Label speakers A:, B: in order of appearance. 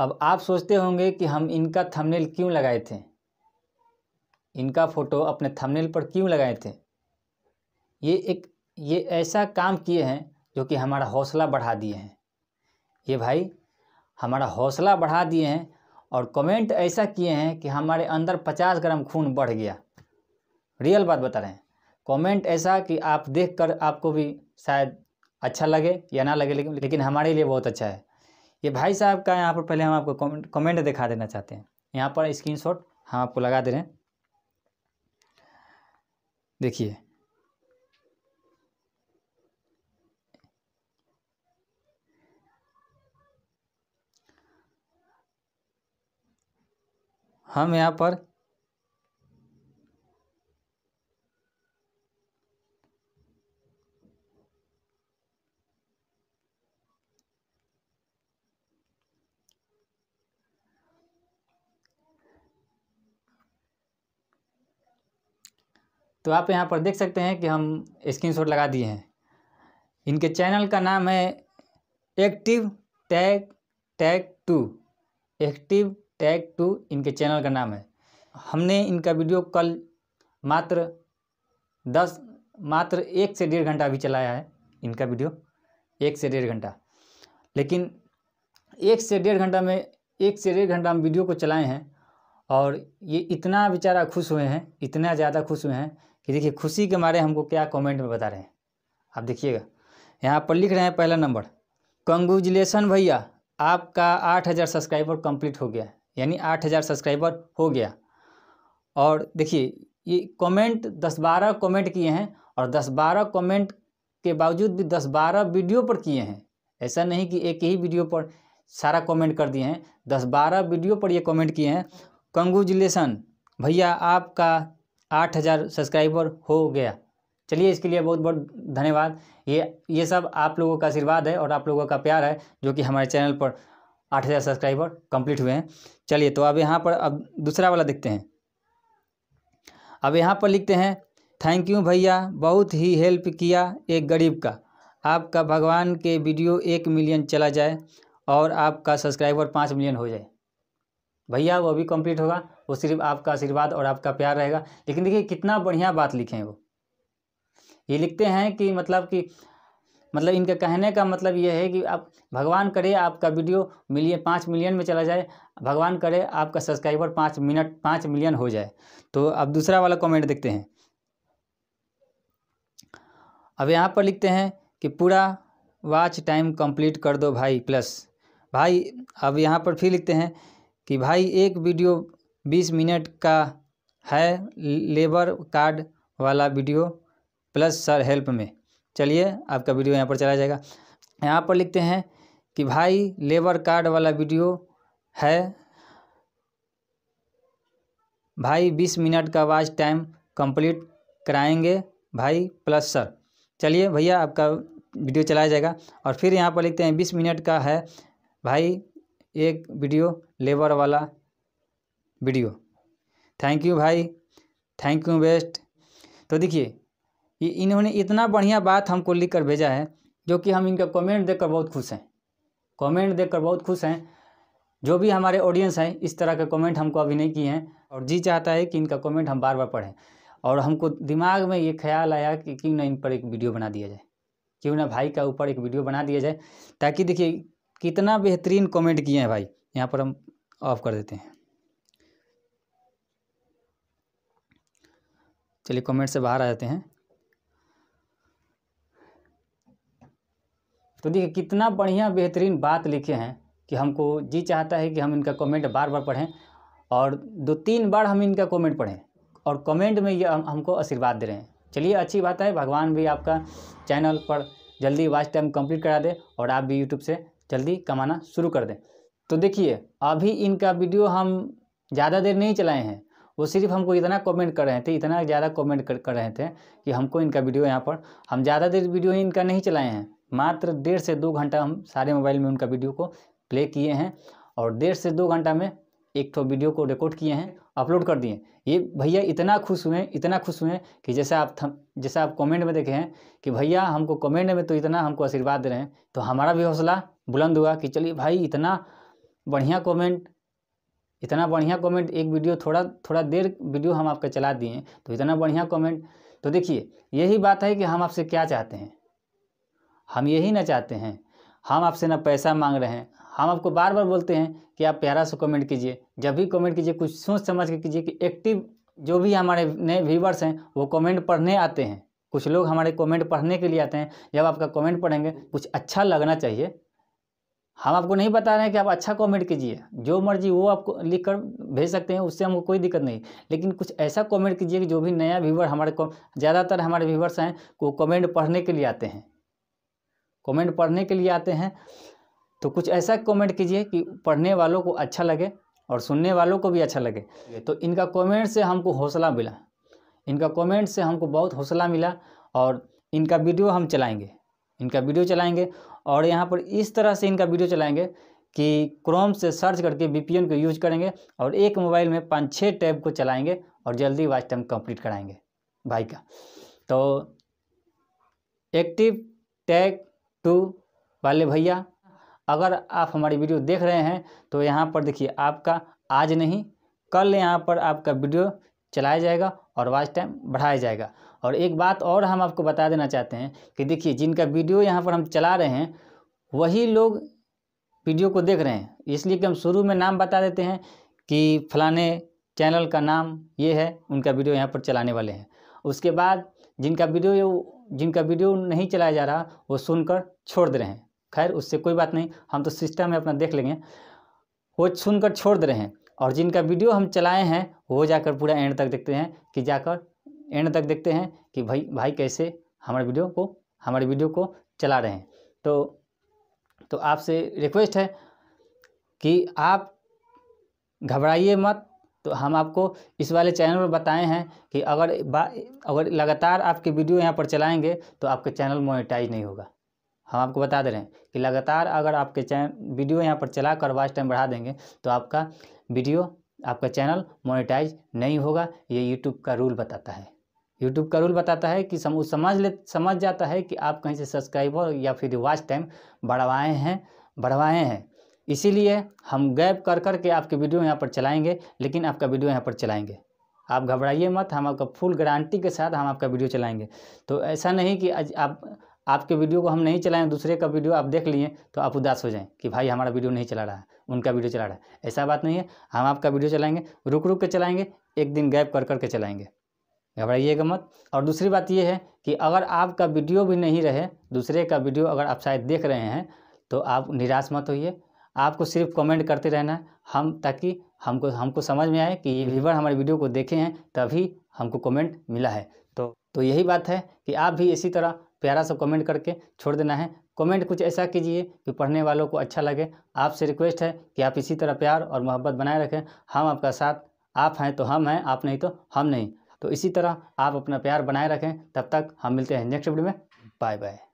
A: अब आप सोचते होंगे कि हम इनका थंबनेल क्यों लगाए थे इनका फ़ोटो अपने थंबनेल पर क्यों लगाए थे ये एक ये ऐसा काम किए हैं जो कि हमारा हौसला बढ़ा दिए हैं ये भाई हमारा हौसला बढ़ा दिए हैं और कमेंट ऐसा किए हैं कि हमारे अंदर पचास ग्राम खून बढ़ गया रियल बात बता रहे हैं कमेंट ऐसा कि आप देखकर आपको भी शायद अच्छा लगे या ना लगे लेकिन लेकिन हमारे लिए बहुत अच्छा है ये भाई साहब का यहाँ पर पहले हम आपको कमेंट कमेंट दिखा देना चाहते हैं यहाँ पर स्क्रीनशॉट हम आपको लगा दे रहे हैं देखिए हम यहाँ पर तो आप यहाँ पर देख सकते हैं कि हम स्क्रीन लगा दिए हैं इनके चैनल का नाम है active tag tag two active tag two इनके चैनल का नाम है हमने इनका वीडियो कल मात्र दस मात्र एक से डेढ़ घंटा अभी चलाया है इनका वीडियो एक से डेढ़ घंटा लेकिन एक से डेढ़ घंटा में एक से डेढ़ घंटा हम वीडियो को चलाए हैं और ये इतना बेचारा खुश हुए हैं इतना ज़्यादा खुश हुए हैं ये देखिए खुशी के मारे हमको क्या कमेंट में बता रहे हैं आप देखिएगा यहाँ पर लिख रहे हैं पहला नंबर कंग्रेचुलेसन भैया आपका आठ हज़ार सब्सक्राइबर कंप्लीट हो गया यानी आठ हज़ार सब्सक्राइबर हो गया और देखिए ये कमेंट दस बारह कमेंट किए हैं और दस बारह कमेंट के बावजूद भी दस बारह वीडियो पर किए हैं ऐसा नहीं कि एक ही वीडियो पर सारा कमेंट कर दिए हैं दस बारह वीडियो पर ये कमेंट किए हैं कंग्रेचुलेसन भैया आपका आठ हज़ार सब्सक्राइबर हो गया चलिए इसके लिए बहुत बहुत धन्यवाद ये ये सब आप लोगों का आशीर्वाद है और आप लोगों का प्यार है जो कि हमारे चैनल पर आठ हज़ार सब्सक्राइबर कंप्लीट हुए हैं चलिए तो अब यहाँ पर अब दूसरा वाला देखते हैं अब यहाँ पर लिखते हैं थैंक यू भैया बहुत ही हेल्प किया एक गरीब का आपका भगवान के वीडियो एक मिलियन चला जाए और आपका सब्सक्राइबर पाँच मिलियन हो जाए भैया वो भी कंप्लीट होगा वो सिर्फ आपका आशीर्वाद और आपका प्यार रहेगा लेकिन देखिए कितना बढ़िया बात लिखे हैं वो ये लिखते हैं कि मतलब कि मतलब इनका कहने का मतलब यह है कि आप भगवान करे आपका वीडियो मिलियन पाँच मिलियन में चला जाए भगवान करे आपका सब्सक्राइबर पाँच मिनट पाँच मिलियन हो जाए तो अब दूसरा वाला कमेंट देखते हैं अब यहाँ पर लिखते हैं कि पूरा वाच टाइम कंप्लीट कर दो भाई प्लस भाई अब यहाँ पर फिर लिखते हैं कि भाई एक वीडियो बीस मिनट का है लेबर कार्ड वाला वीडियो प्लस सर हेल्प में चलिए आपका वीडियो यहाँ पर चला जाएगा यहाँ पर लिखते हैं कि भाई लेबर कार्ड वाला वीडियो है भाई बीस मिनट का वाच टाइम कंप्लीट कराएंगे भाई प्लस सर चलिए भैया आपका वीडियो चलाया जाएगा और फिर यहाँ पर लिखते हैं बीस मिनट का है भाई एक वीडियो लेबर वाला वीडियो थैंक यू भाई थैंक यू बेस्ट तो देखिए ये इन्होंने इतना बढ़िया बात हमको लिख कर भेजा है जो कि हम इनका कमेंट देखकर बहुत खुश हैं कमेंट देखकर बहुत खुश हैं जो भी हमारे ऑडियंस हैं इस तरह के कमेंट हमको अभी नहीं किए हैं और जी चाहता है कि इनका कमेंट हम बार बार पढ़ें और हमको दिमाग में ये ख्याल आया कि क्यों ना इन पर एक वीडियो बना दिया जाए क्यों ना भाई का ऊपर एक वीडियो बना दिया जाए ताकि देखिए कितना बेहतरीन कॉमेंट किए हैं भाई यहाँ पर हम ऑफ कर देते हैं चलिए कमेंट से बाहर आ जाते हैं तो देखिए कितना बढ़िया बेहतरीन बात लिखे हैं कि हमको जी चाहता है कि हम इनका कमेंट बार बार पढ़ें और दो तीन बार हम इनका कमेंट पढ़ें और कमेंट में ये हम, हमको आशीर्वाद दे रहे हैं चलिए अच्छी बात है भगवान भी आपका चैनल पर जल्दी वाच टाइम कंप्लीट करा दे और आप भी यूट्यूब से जल्दी कमाना शुरू कर दें तो देखिए अभी इनका वीडियो हम ज़्यादा देर नहीं चलाए हैं वो सिर्फ हमको इतना कमेंट कर रहे थे इतना ज़्यादा कमेंट कर, कर रहे थे कि हमको इनका वीडियो यहाँ पर हम ज़्यादा देर वीडियो ही इनका नहीं चलाए हैं मात्र डेढ़ से दो घंटा हम सारे मोबाइल में उनका वीडियो को प्ले किए हैं और डेढ़ से दो घंटा में एक तो वीडियो को रिकॉर्ड किए हैं अपलोड कर दिए ये भैया इतना खुश हुए इतना खुश हुए कि जैसा आप थम जैसे आप कमेंट में देखे हैं कि भैया हमको कमेंट में तो इतना हमको आशीर्वाद दे रहे हैं तो हमारा भी हौसला बुलंद हुआ कि चलिए भाई इतना बढ़िया कमेंट इतना बढ़िया कमेंट एक वीडियो थोड़ा थोड़ा देर वीडियो हम आपका चला दिए तो इतना बढ़िया कमेंट तो देखिए यही बात है कि हम आपसे क्या चाहते हैं हम यही ना चाहते हैं हम आपसे ना पैसा मांग रहे हैं हम आपको बार बार बोलते हैं कि आप प्यारा से कमेंट कीजिए जब भी कमेंट कीजिए कुछ सोच समझ के कीजिए कि एक्टिव जो भी हमारे नए व्यूवर्स हैं वो कमेंट पढ़ने आते हैं कुछ लोग हमारे कमेंट पढ़ने के लिए आते हैं जब आपका कमेंट पढ़ेंगे कुछ अच्छा लगना चाहिए हम आपको नहीं बता रहे हैं कि आप अच्छा कमेंट कीजिए जो मर्जी वो आपको लिख कर भेज सकते हैं उससे हमको कोई दिक्कत नहीं लेकिन कुछ ऐसा कमेंट कीजिए कि जो भी नया व्यूवर हमारे ज़्यादातर हमारे व्यूवर्स हैं वो कमेंट पढ़ने के लिए आते हैं कमेंट पढ़ने के लिए आते हैं तो कुछ ऐसा कमेंट कीजिए कि पढ़ने वालों को अच्छा लगे और सुनने वालों को भी अच्छा लगे तो इनका कॉमेंट से हमको हौसला मिला इनका कॉमेंट से हमको बहुत हौसला मिला और इनका वीडियो हम चलाएँगे इनका वीडियो चलाएंगे और यहाँ पर इस तरह से इनका वीडियो चलाएंगे कि क्रोम से सर्च करके वीपीएन को यूज करेंगे और एक मोबाइल में पाँच छः टैब को चलाएंगे और जल्दी वाच टाइम कंप्लीट कराएंगे भाई का तो एक्टिव टैग टू वाले भैया अगर आप हमारी वीडियो देख रहे हैं तो यहाँ पर देखिए आपका आज नहीं कल यहाँ पर आपका वीडियो चलाया जाएगा और वॉच टाइम बढ़ाया जाएगा और एक बात और हम आपको बता देना चाहते हैं कि देखिए जिनका वीडियो यहाँ पर हम चला रहे हैं वही लोग वीडियो को देख रहे हैं इसलिए कि हम शुरू में नाम बता देते हैं कि फलाने चैनल का नाम ये है उनका वीडियो यहाँ पर चलाने वाले हैं उसके बाद जिनका वीडियो जिनका वीडियो नहीं चलाया जा रहा वो सुनकर छोड़ दे रहे हैं खैर उससे कोई बात नहीं हम तो सिस्टम में अपना देख लेंगे वो सुनकर छोड़ दे रहे हैं और जिनका वीडियो हम चलाए हैं वो जाकर पूरा एंड तक देखते हैं कि जाकर एंड तक देखते हैं कि भाई भाई कैसे हमारे वीडियो को हमारे वीडियो को चला रहे हैं तो तो आपसे रिक्वेस्ट है कि आप घबराइए मत तो हम आपको इस वाले चैनल पर बताए हैं कि अगर अगर लगातार आपके वीडियो यहाँ पर चलाएंगे तो आपका चैनल मोनेटाइज नहीं होगा हम आपको बता दे रहे हैं कि लगातार अगर आपके चैन वीडियो यहाँ पर चला कर वाच टाइम बढ़ा देंगे तो आपका वीडियो आपका चैनल मोनेटाइज नहीं होगा ये यूट्यूब का रूल बताता है यूट्यूब का रूल बताता है कि सम, समझ ले समझ जाता है कि आप कहीं से सब्सक्राइबर या फिर वॉच टाइम बढ़वाए हैं बढ़वाए हैं इसीलिए हम गैप कर कर के आपके वीडियो यहाँ पर चलाएंगे लेकिन आपका वीडियो यहाँ पर चलाएंगे आप घबराइए मत हम आपका फुल गारंटी के साथ हम आपका वीडियो चलाएंगे तो ऐसा नहीं कि आज आप आपके वीडियो को हम नहीं चलाएं दूसरे का वीडियो आप देख लिए तो आप उदास हो जाएं कि भाई हमारा वीडियो नहीं चला रहा है उनका वीडियो चला रहा है ऐसा बात नहीं है हम आपका वीडियो चलाएंगे रुक रुक के चलाएंगे एक दिन गैप कर कर के चलाएंगे घबराइएगा मत और दूसरी बात यह है कि अगर आपका वीडियो भी नहीं रहे दूसरे का वीडियो अगर आप शायद देख रहे हैं तो आप निराश मत होइए आपको सिर्फ कमेंट करते रहना है हम ताकि हमको हमको समझ में आए कि ये व्यूवर हमारे वीडियो को देखे हैं तभी हमको कमेंट मिला है तो तो यही बात है कि आप भी इसी तरह प्यारा सा कमेंट करके छोड़ देना है कमेंट कुछ ऐसा कीजिए कि पढ़ने वालों को अच्छा लगे आपसे रिक्वेस्ट है कि आप इसी तरह प्यार और मोहब्बत बनाए रखें हम आपका साथ आप हैं तो हम हैं आप नहीं तो हम नहीं तो इसी तरह आप अपना प्यार बनाए रखें तब तक हम मिलते हैं नेक्स्ट वीडियो में बाय बाय